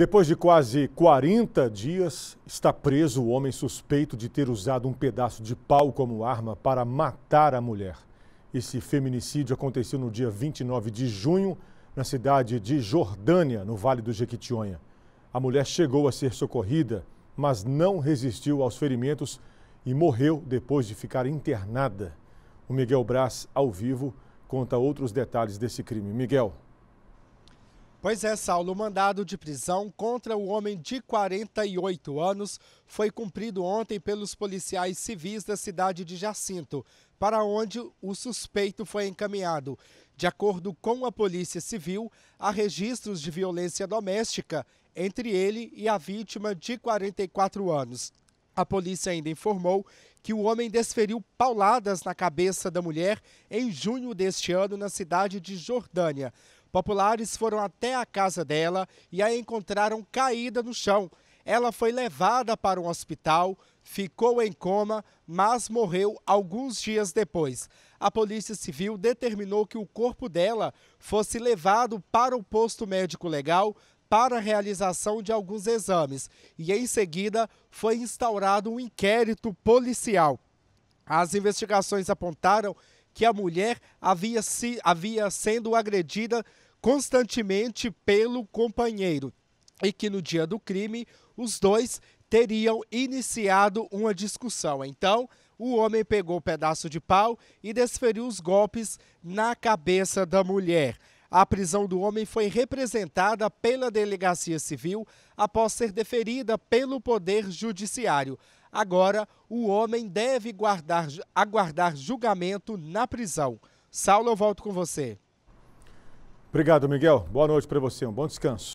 Depois de quase 40 dias, está preso o homem suspeito de ter usado um pedaço de pau como arma para matar a mulher. Esse feminicídio aconteceu no dia 29 de junho, na cidade de Jordânia, no Vale do Jequitinhonha. A mulher chegou a ser socorrida, mas não resistiu aos ferimentos e morreu depois de ficar internada. O Miguel Braz, ao vivo, conta outros detalhes desse crime. Miguel. Pois é, Saulo, o mandado de prisão contra o homem de 48 anos foi cumprido ontem pelos policiais civis da cidade de Jacinto, para onde o suspeito foi encaminhado. De acordo com a Polícia Civil, há registros de violência doméstica entre ele e a vítima de 44 anos. A polícia ainda informou que o homem desferiu pauladas na cabeça da mulher em junho deste ano na cidade de Jordânia. Populares foram até a casa dela e a encontraram caída no chão. Ela foi levada para um hospital, ficou em coma, mas morreu alguns dias depois. A Polícia Civil determinou que o corpo dela fosse levado para o posto médico legal para a realização de alguns exames e, em seguida, foi instaurado um inquérito policial. As investigações apontaram que a mulher havia, se, havia sendo agredida constantemente pelo companheiro e que no dia do crime os dois teriam iniciado uma discussão. Então, o homem pegou o um pedaço de pau e desferiu os golpes na cabeça da mulher. A prisão do homem foi representada pela Delegacia Civil após ser deferida pelo Poder Judiciário. Agora, o homem deve guardar, aguardar julgamento na prisão. Saulo, eu volto com você. Obrigado, Miguel. Boa noite para você. Um bom descanso.